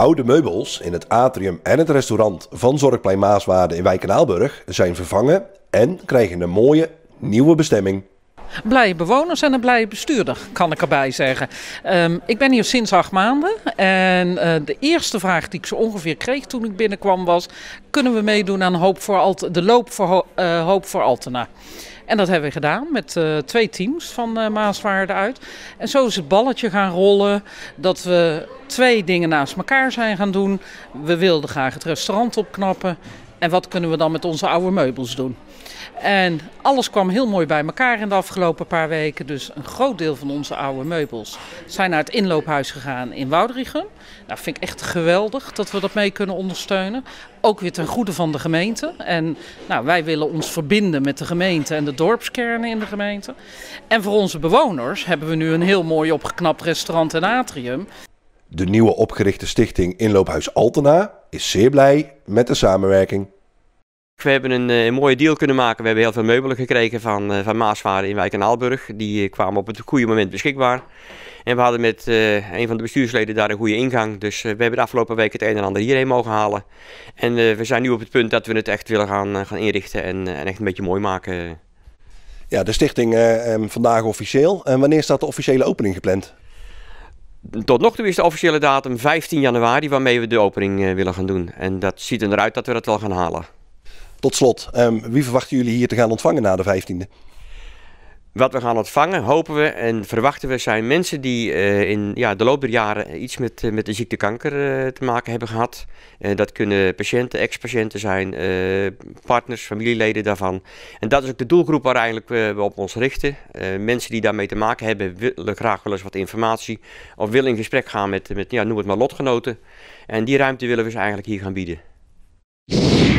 oude meubels in het atrium en het restaurant van Zorgplein Maaswaarde in Wijkenaalburg zijn vervangen en krijgen een mooie nieuwe bestemming. Blije bewoners en een blije bestuurder, kan ik erbij zeggen. Ehm, ik ben hier sinds acht maanden en eh, de eerste vraag die ik zo ongeveer kreeg toen ik binnenkwam was... kunnen we meedoen aan hoop voor Alt de loop voor eh, Hoop voor Altena? En dat hebben we gedaan met eh, twee teams van uh, uit. En zo is het balletje gaan rollen dat we twee dingen naast elkaar zijn gaan doen. We wilden graag het restaurant opknappen en wat kunnen we dan met onze oude meubels doen? En alles kwam heel mooi bij elkaar in de afgelopen paar weken. Dus een groot deel van onze oude meubels zijn naar het inloophuis gegaan in Woudrichem. Nou, vind ik echt geweldig dat we dat mee kunnen ondersteunen. Ook weer ten goede van de gemeente. En nou, wij willen ons verbinden met de gemeente en de dorpskernen in de gemeente. En voor onze bewoners hebben we nu een heel mooi opgeknapt restaurant en atrium. De nieuwe opgerichte stichting Inloophuis Altena is zeer blij met de samenwerking. We hebben een, eh, een, mooie deal kunnen maken. We hebben heel veel meubelen gekregen van, eh, van Maasvaren in Wijk en Aalburg. Die eh, kwamen op het goede moment beschikbaar. En we hadden met een van de bestuursleden daar een goede ingang. Dus we hebben de afgelopen week het een en ander hierheen mogen halen. En we zijn nu op het punt dat we het echt willen gaan, gaan inrichten en, en echt een beetje mooi maken. Ja, de stichting vandaag officieel. En wanneer staat de officiële opening gepland? tot nog toe is de officiële datum 15 januari waarmee we de opening eh, willen gaan doen. En dat ziet eruit dat we dat wel gaan halen. Tot slot, ehm, wie verwachten jullie hier te gaan ontvangen na de 15e? wat we gaan ontvangen, hopen we en verwachten we, zijn mensen die eh, in ja, de loop der jaren iets met, eh, met de ziekte kanker eh, te maken hebben gehad. dat kunnen patiënten, ex-patiënten zijn, partners, familieleden daarvan. En dat is ook de doelgroep waar eigenlijk we op ons richten. mensen die daarmee te maken hebben, willen graag wel eens wat informatie of willen in gesprek gaan met, met ja, noem het maar lotgenoten. En die ruimte willen we ze eigenlijk hier gaan bieden.